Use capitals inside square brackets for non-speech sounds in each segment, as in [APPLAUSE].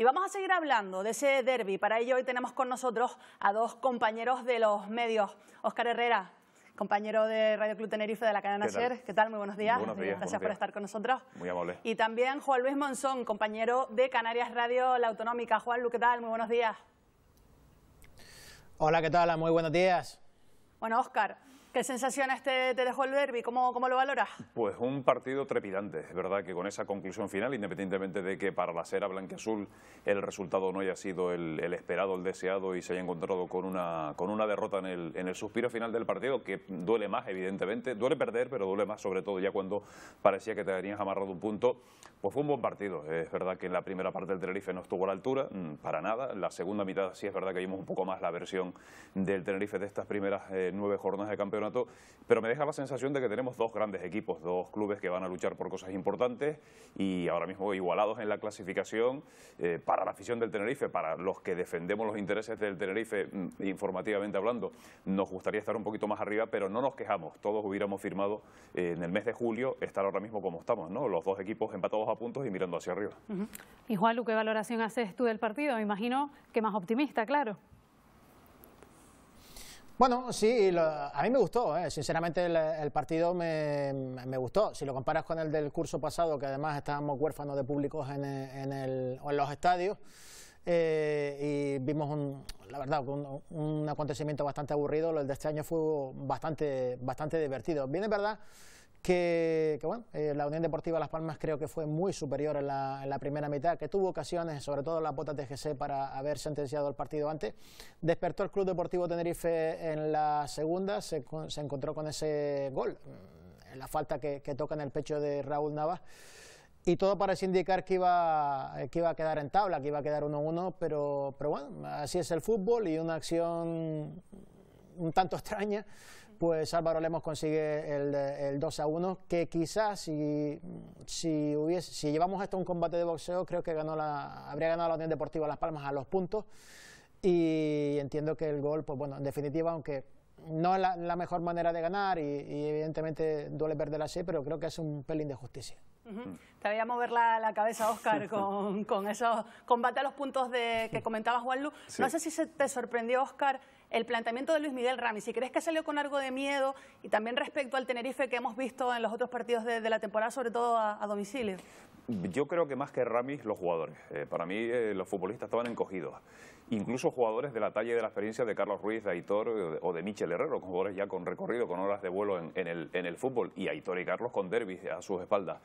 Y vamos a seguir hablando de ese derby. Para ello hoy tenemos con nosotros a dos compañeros de los medios. Óscar Herrera, compañero de Radio Club Tenerife de la cadena ¿Qué ¿Qué tal? Muy buenos días. Gracias por estar con nosotros. Muy amable. Y también Juan Luis Monzón, compañero de Canarias Radio La Autonómica. Juan Luis, ¿qué tal? Muy buenos días. Hola, ¿qué tal? Muy buenos días. Bueno, Óscar, ¿Qué sensaciones te, dejó el derby? ¿Cómo, lo valoras? Pues un partido trepidante, es verdad que con esa conclusión final, independientemente de que para la cera azul el resultado no haya sido el, esperado, el deseado y se haya encontrado con una, con una derrota en el, en el suspiro final del partido, que duele más evidentemente, duele perder, pero duele más sobre todo ya cuando parecía que te habrías amarrado un punto, pues fue un buen partido, es verdad que en la primera parte el Tenerife no estuvo a la altura, mm, para nada, la segunda mitad sí es verdad que vimos un poco más la versión del Tenerife de estas primeras eh, nueve jornadas de campeonato pero me deja la sensación de que tenemos dos grandes equipos, dos clubes que van a luchar por cosas importantes y ahora mismo igualados en la clasificación eh, para la afición del Tenerife, para los que defendemos los intereses del Tenerife, mm, informativamente hablando, nos gustaría estar un poquito más arriba, pero no nos quejamos, todos hubiéramos firmado eh, en el mes de julio estar ahora mismo como estamos, ¿no? los dos equipos empatados a puntos y mirando hacia arriba. igual Y Juan, ¿qué valoración haces tú del partido? Me imagino que más optimista, claro. Bueno, sí, a mí me gustó, eh. sinceramente el, partido me, gustó. Si lo comparas con el del curso pasado, que además estábamos huérfanos de públicos en, en, el, en los estadios, eh, y vimos, un, la verdad, un, acontecimiento bastante aburrido, el de este año fue bastante, bastante divertido. Bien, es verdad que, bueno, eh, la Unión Deportiva Las Palmas creo que fue muy superior en la, primera mitad, que tuvo ocasiones, sobre todo la pota TGC para haber sentenciado el partido antes. Despertó el Club Deportivo Tenerife en la segunda, se, encontró con ese gol, mm, la falta que, toca en el pecho de Raúl Navas y todo parece indicar que iba, eh, que iba a quedar en tabla, que iba a quedar 1-1, pero, pero bueno, así es el fútbol y una acción un tanto [LAUGHS] extraña pues Álvaro Lemos consigue el, 2 a 1, que quizás si, si llevamos esto a un combate de boxeo, creo que ganó la, habría ganado la Unión Deportiva Las Palmas a los puntos y entiendo que el gol, pues bueno, en definitiva, aunque no es la, mejor manera de ganar y, evidentemente duele perder así, pero creo que es un pelín de justicia. Te voy a mover la, cabeza, Oscar, [LAUGHS] con, con, esos combate a los puntos de, que comentaba Juan Lu. No sé si te sorprendió, Oscar, el planteamiento de Luis Miguel Rami. Si crees que salió con algo de miedo y también respecto al Tenerife que hemos visto en los otros partidos de, la temporada, sobre todo a, domicilio. Yo creo que más que Ramis, los jugadores. Eh, para mí, eh, los futbolistas estaban encogidos incluso jugadores de la talla y de la experiencia de Carlos Ruiz, de Aitor eh, o de Michel Herrero, jugadores ya con recorrido, con horas de vuelo en, el, fútbol, y Aitor y Carlos con derbis a sus espaldas.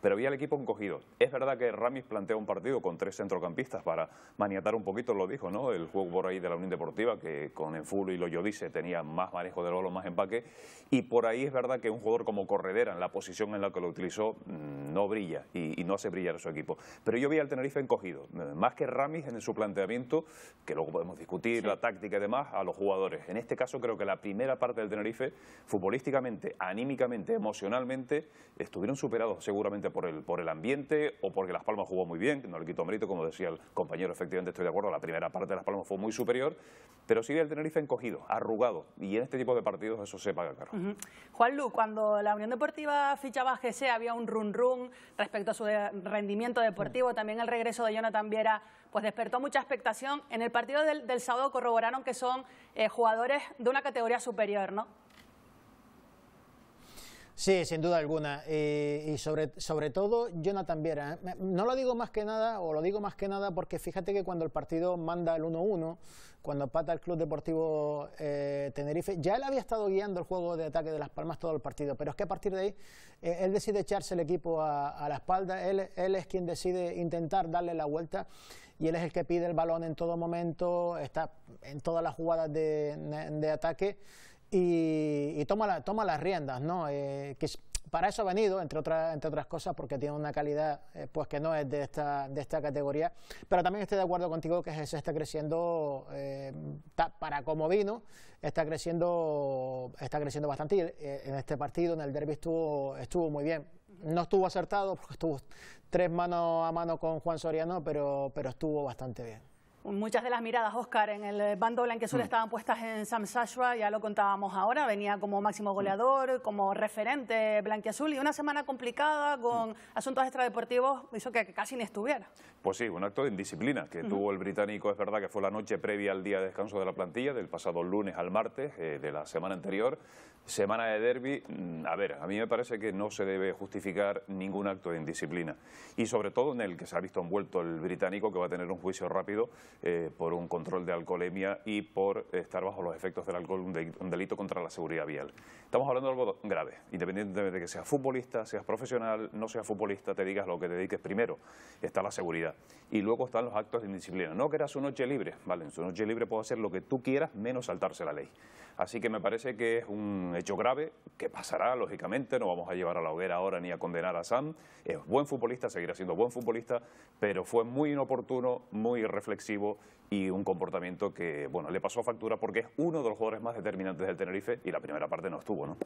Pero había el equipo encogido. Es verdad que Ramis plantea un partido con tres centrocampistas para maniatar un poquito, lo dijo, ¿no? El juego por ahí de la Unión Deportiva, que con Enfulo y Loyodice tenía más manejo de balón, más empaque, y por ahí es verdad que un jugador como Corredera, en la posición en la que lo utilizó, mm, no brilla y, no hace brillar a su equipo. Pero yo vi al Tenerife encogido, más que Ramis en su planteamiento, que luego podemos discutir, la táctica y demás, a los jugadores. En este caso creo que la primera parte del Tenerife, futbolísticamente, anímicamente, emocionalmente, estuvieron superados seguramente por el, por el ambiente o porque Las Palmas jugó muy bien, no le quito mérito, como decía el compañero, efectivamente estoy de acuerdo, la primera parte de Las Palmas fue muy superior, pero sigue el Tenerife encogido, arrugado, y en este tipo de partidos eso se paga caro. Juan Lu, cuando la Unión Deportiva fichaba a GC había un run run respecto a su rendimiento deportivo, mm. también el regreso de Jonathan Viera pues despertó mucha expectación. En el partido del, sábado corroboraron que son eh, jugadores de una categoría superior, ¿no? Sí, sin duda alguna. Eh, y sobre, sobre todo Jonathan Viera. ¿eh? No lo digo más que nada, o lo digo más que nada porque fíjate que cuando el partido manda el 1-1, cuando pata el Club Deportivo Tenerife, ya él había estado guiando el juego de ataque de Las Palmas todo el partido, pero es que a partir de ahí él decide echarse el equipo a, la espalda, él, él es quien decide intentar darle la vuelta y él es el que pide el balón en todo momento, está en todas las jugadas de, ataque y, toma, la, toma, las riendas, ¿no? Eh, para eso ha venido, entre otras, entre otras cosas, porque tiene una calidad eh, pues que no es de esta, de esta categoría. Pero también estoy de acuerdo contigo que se está creciendo, eh, para como vino, está creciendo, está creciendo bastante. en este partido, en el derby, estuvo, estuvo muy bien no estuvo acertado porque estuvo tres mano a mano con Juan Soriano, pero, pero estuvo bastante bien. Muchas de las miradas, Oscar, en el bando eh, blanquiazul mm. estaban puestas en Sam Sashua, ya lo contábamos ahora, venía como máximo mm. goleador, como referente blanquiazul y una semana complicada con mm. asuntos extradeportivos hizo que casi ni estuviera. Pues sí, un acto de indisciplina que tuvo el británico, es verdad que fue la noche previa al día de descanso de la plantilla, del pasado lunes al martes eh, de la semana anterior, semana de derby, a ver, a mí me parece que no se debe justificar ningún acto de indisciplina y sobre todo en el que se ha visto envuelto el británico que va a tener un juicio rápido eh, por un control de alcoholemia y por estar bajo los efectos del alcohol, un delito, contra la seguridad vial. Estamos hablando de algo grave, independientemente de que seas futbolista, seas profesional, no seas futbolista, te digas lo que te dediques primero, está la seguridad. Y luego están los actos de indisciplina. No que era su noche libre, vale, en su noche libre puedo hacer lo que tú quieras menos saltarse la ley. Así que me parece que es un hecho grave, que pasará, lógicamente, no vamos a llevar a la hoguera ahora ni a condenar a Sam. Es buen futbolista, seguirá siendo buen futbolista, pero fue muy inoportuno, muy irreflexivo y un comportamiento que bueno le pasó a factura porque es uno de los jugadores más determinantes del Tenerife y la primera parte no estuvo.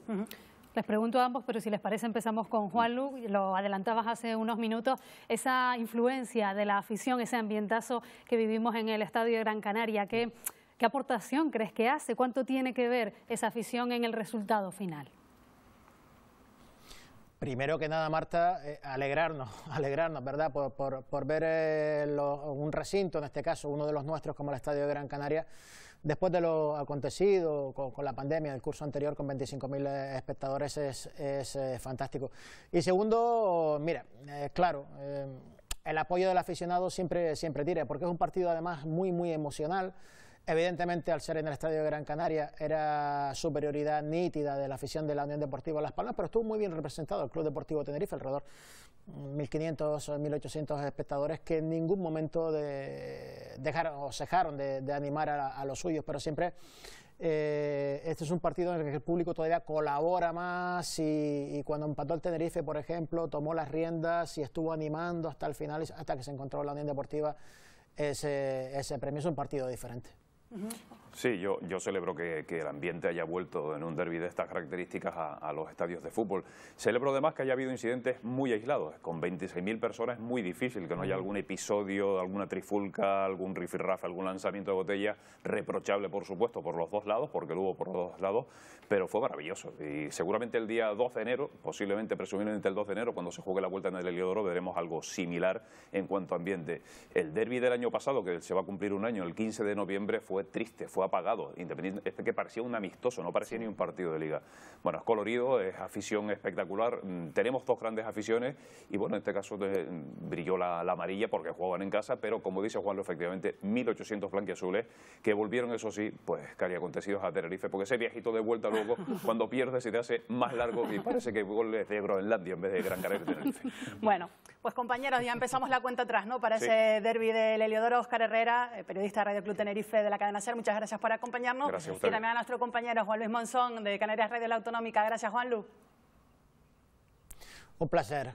Les pregunto a ambos, pero si les parece empezamos con Juan lo adelantabas hace unos minutos, esa influencia de la afición, ese ambientazo que vivimos en el Estadio de Gran Canaria, qué aportación crees que hace? ¿Cuánto tiene que ver esa afición en el resultado final? Primero que nada, Marta, eh, alegrarnos, [LAUGHS] alegrarnos, ¿verdad? Por, ver eh, un recinto, en este caso uno de los nuestros como el Estadio de Gran Canaria, después de lo acontecido con, la pandemia el curso anterior con 25.000 eh, espectadores es, fantástico. Y segundo, mira, claro, el apoyo del aficionado siempre, siempre tira, porque es un partido además muy, muy emocional. Evidentemente, al ser en el Estadio de Gran Canaria, era superioridad nítida de la afición de la Unión Deportiva Las Palmas, pero estuvo muy bien representado el Club Deportivo Tenerife, alrededor 1.500 o 1.800 espectadores que en ningún momento dejaron o cejaron de, animar a, los suyos, pero siempre eh, este es un partido en el que el público todavía colabora más y, y, cuando empató el Tenerife, por ejemplo, tomó las riendas y estuvo animando hasta el final, hasta que se encontró la Unión Deportiva ese premio. Es un partido diferente. Mm-hmm. Sí, yo, yo celebro que, el ambiente haya vuelto en un derby de estas características a, los estadios de fútbol. Celebro además que haya habido incidentes muy aislados. Con 26.000 personas es muy difícil que no haya algún episodio, alguna trifulca, algún raff, algún lanzamiento de botella, reprochable por supuesto por los dos lados, porque lo hubo por los dos lados, pero fue maravilloso. Y seguramente el día 2 de enero, posiblemente presumiblemente el 2 de enero, cuando se juegue la vuelta en el Heliodoro, veremos algo similar en cuanto a ambiente. El derby del año pasado, que se va a cumplir un año, el 15 de noviembre, fue triste, fue apagado. Independiente, que parecía un amistoso, no parecía ni un partido de liga. Bueno, es colorido, es afición espectacular. Mm, tenemos dos grandes aficiones y bueno, en este caso mm, brilló la, amarilla porque jugaban en casa, pero como dice Juan efectivamente, 1.800 azules que volvieron, eso sí, pues había acontecidos a Tenerife, porque ese viejito de vuelta luego, [LAUGHS] cuando pierdes, se te hace más largo y parece que goles de Groenlandia en vez de Gran Canaria de Tenerife. Bueno. Pues compañeros, ya empezamos la cuenta atrás, ¿no? Para ese derby del Heliodoro, Oscar Herrera, eh, periodista de Radio Club Tenerife de la cadena SER, muchas gracias por acompañarnos. Gracias Y también a nuestro compañero Juan Luis Monzón de Canarias Radio La Autonómica. Gracias, Juan Luis. Un placer.